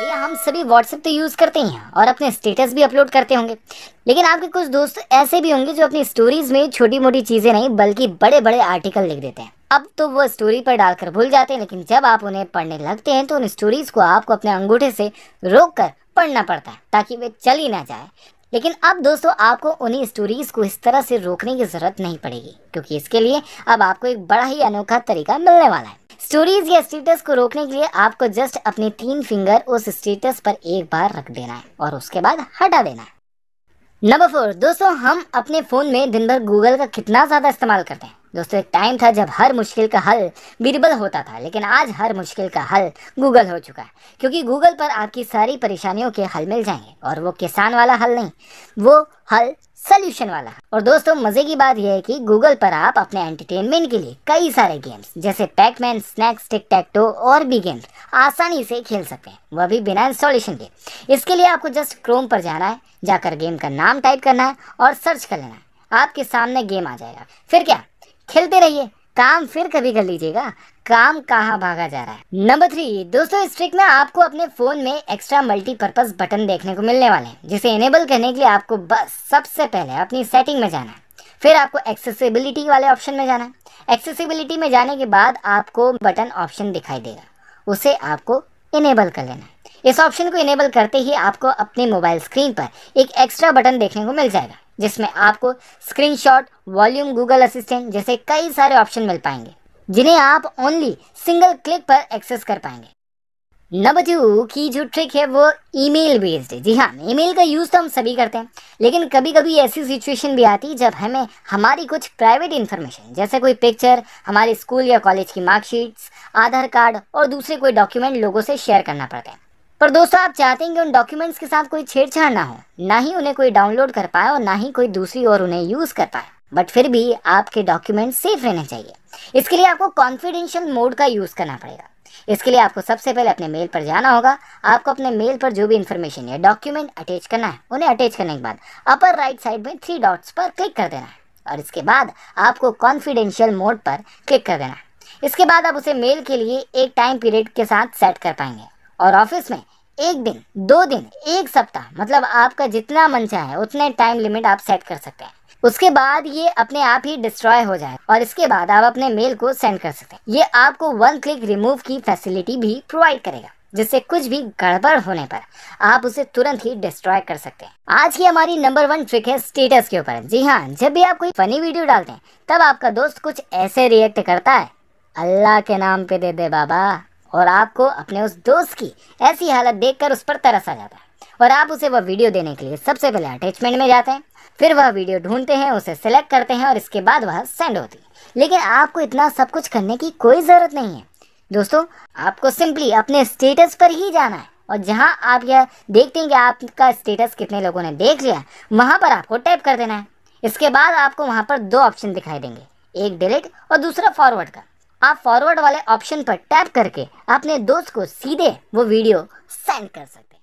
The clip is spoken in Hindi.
भैया हम सभी व्हाट्सएप तो यूज़ करते हैं और अपने स्टेटस भी अपलोड करते होंगे लेकिन आपके कुछ दोस्त ऐसे भी होंगे जो अपनी स्टोरीज़ में छोटी मोटी चीज़ें नहीं बल्कि बड़े बड़े आर्टिकल लिख देते हैं अब तो वो स्टोरी पर डालकर भूल जाते हैं लेकिन जब आप उन्हें पढ़ने लगते हैं तो उन स्टोरीज़ को आपको अपने अंगूठे से रोक कर पढ़ना पड़ता है ताकि वे चली ना जाए लेकिन अब दोस्तों आपको उन्हीं स्टोरीज को इस तरह से रोकने की ज़रूरत नहीं पड़ेगी क्योंकि इसके लिए अब आपको एक बड़ा ही अनोखा तरीका मिलने वाला है स्टोरीज या स्टेटस को रोकने के लिए आपको जस्ट अपने तीन फिंगर उस स्टेटस पर एक बार रख देना है और उसके बाद हटा देना है नंबर फोर दोस्तों हम अपने फ़ोन में दिन भर गूगल का कितना ज़्यादा इस्तेमाल करते हैं दोस्तों एक टाइम था जब हर मुश्किल का हल बीरबल होता था लेकिन आज हर मुश्किल का हल गूगल हो चुका है क्योंकि गूगल पर आपकी सारी परेशानियों के हल मिल जाएंगे और वो किसान वाला हल नहीं वो हल सोल्यूशन वाला और दोस्तों मजे की बात यह है कि गूगल पर आप अपने एंटरटेनमेंट के लिए कई सारे गेम्स जैसे पैकमैन स्नैक्स टिक टैक्टो और भी गेम्स आसानी से खेल सकते हैं वह भी बिना इंस्टॉलेशन के इसके लिए आपको जस्ट क्रोम पर जाना है जाकर गेम का नाम टाइप करना है और सर्च कर लेना है आपके सामने गेम आ जाएगा फिर क्या खेलते रहिए काम फिर कभी कर लीजिएगा काम कहाँ भागा जा रहा है नंबर थ्री दोस्तों इस ट्रिक में आपको अपने फोन में एक्स्ट्रा मल्टीपर्पज बटन देखने को मिलने वाले हैं जिसे इनेबल करने के लिए आपको बस सबसे पहले अपनी सेटिंग में जाना है फिर आपको एक्सेसिबिलिटी वाले ऑप्शन में जाना है एक्सेसिबिलिटी में जाने के बाद आपको बटन ऑप्शन दिखाई देगा उसे आपको इनेबल कर लेना है इस ऑप्शन को इनेबल करते ही आपको अपने मोबाइल स्क्रीन पर एक एक्स्ट्रा बटन देखने को मिल जाएगा जिसमें आपको स्क्रीनशॉट, वॉल्यूम गूगल असिस्टेंट जैसे कई सारे ऑप्शन मिल पाएंगे जिन्हें आप ओनली सिंगल क्लिक पर एक्सेस कर पाएंगे नंबर टू की जो ट्रिक है वो ईमेल बेस्ड है जी हाँ ईमेल का यूज़ तो हम सभी करते हैं लेकिन कभी कभी ऐसी सिचुएशन भी आती है जब हमें हमारी कुछ प्राइवेट इन्फॉर्मेशन जैसे कोई पिक्चर हमारे स्कूल या कॉलेज की मार्कशीट्स आधार कार्ड और दूसरे कोई डॉक्यूमेंट लोगों से शेयर करना पड़ता है पर दोस्तों आप चाहते हैं कि उन डॉक्यूमेंट्स के साथ कोई छेड़छाड़ ना हो ना ही उन्हें कोई डाउनलोड कर पाए और ना ही कोई दूसरी ओर उन्हें यूज़ कर पाए बट फिर भी आपके डॉक्यूमेंट सेफ रहने चाहिए इसके लिए आपको कॉन्फिडेंशियल मोड का यूज़ करना पड़ेगा इसके लिए आपको सबसे पहले अपने मेल पर जाना होगा आपको अपने मेल पर जो भी इन्फॉर्मेशन या डॉक्यूमेंट अटैच करना है उन्हें अटैच करने के बाद अपर राइट साइड में थ्री डॉट्स पर क्लिक कर देना है और इसके बाद आपको कॉन्फिडेंशियल मोड पर क्लिक कर देना है इसके बाद आप उसे मेल के लिए एक टाइम पीरियड के साथ सेट कर पाएंगे और ऑफिस में एक दिन दो दिन एक सप्ताह मतलब आपका जितना मन चाहे उतने टाइम लिमिट आप सेट कर सकते हैं उसके बाद ये अपने आप ही डिस्ट्रॉय हो जाए और इसके बाद आप अपने मेल को सेंड कर सकते हैं ये आपको वन क्लिक रिमूव की फैसिलिटी भी प्रोवाइड करेगा जिससे कुछ भी गड़बड़ होने पर आप उसे तुरंत ही डिस्ट्रॉय कर सकते हैं आज की हमारी नंबर वन ट्रिक है स्टेटस के ऊपर जी हाँ जब भी आप कोई फनी वीडियो डालते हैं तब आपका दोस्त कुछ ऐसे रिएक्ट करता है अल्लाह के नाम पे दे दे बाबा और आपको अपने उस दोस्त की ऐसी हालत देखकर उस पर तरस आ जाता है और आप उसे वह वीडियो देने के लिए सबसे पहले अटैचमेंट में जाते हैं फिर वह वीडियो ढूंढते हैं उसे सेलेक्ट करते हैं और इसके बाद वह सेंड होती है लेकिन आपको इतना सब कुछ करने की कोई ज़रूरत नहीं है दोस्तों आपको सिंपली अपने स्टेटस पर ही जाना है और जहां आप यह देखते हैं कि आपका स्टेटस कितने लोगों ने देख लिया वहां पर आपको टैप कर देना है इसके बाद आपको वहां पर दो ऑप्शन दिखाई देंगे एक डिलीट और दूसरा फॉरवर्ड का आप फॉरवर्ड वाले ऑप्शन पर टैप करके अपने दोस्त को सीधे वो वीडियो सेंड कर सकते हैं